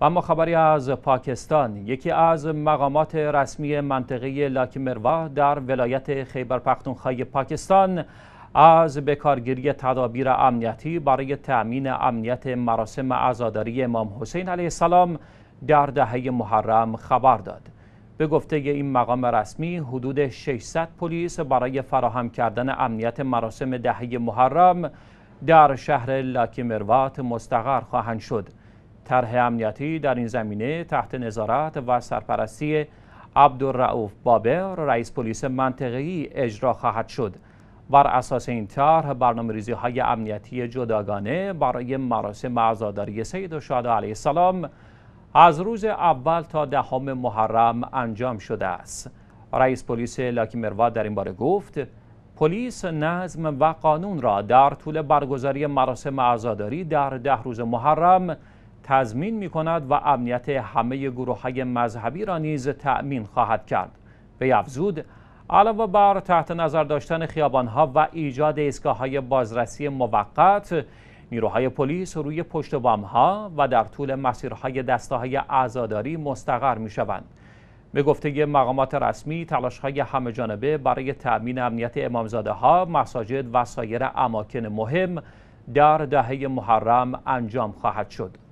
و اما خبری از پاکستان یکی از مقامات رسمی منطقه لاکمروا در ولایت خیبر پختونخوای پاکستان از بکارگیری تدابیر امنیتی برای تأمین امنیت مراسم عزاداری امام حسین علیه السلام در دهه محرم خبر داد به گفته این مقام رسمی حدود 600 پلیس برای فراهم کردن امنیت مراسم دهه محرم در شهر مروات مستقر خواهند شد طرح امنیتی در این زمینه تحت نظارت و سرپرستی عبدالرعوف بابر رئیس پلیس منطقه‌ای اجرا خواهد شد بر اساس این طرح برنامه ریزی های امنیتی جداگانه برای مراسم عزاداری سید و علیه السلام از روز اول تا دهم محرم انجام شده است رئیس پلیس لاکی مرواد در این باره گفت پلیس نظم و قانون را در طول برگزاری مراسم عزاداری در ده روز محرم تضمین می کند و امنیت همه گروه های مذهبی را نیز تأمین خواهد کرد. به افزود علاوه بر تحت نظر داشتن ها و ایجاد ایستگاه های بازرسی موقت نیروهای پلیس روی پشت بام ها و در طول مسیرهای دسته های عزاداری مستقر می شوند. به گفته مقامات رسمی تلاش های همه جانبه برای تأمین امنیت امامزاده ها، مساجد و سایر اماکن مهم در دهه محرم انجام خواهد شد.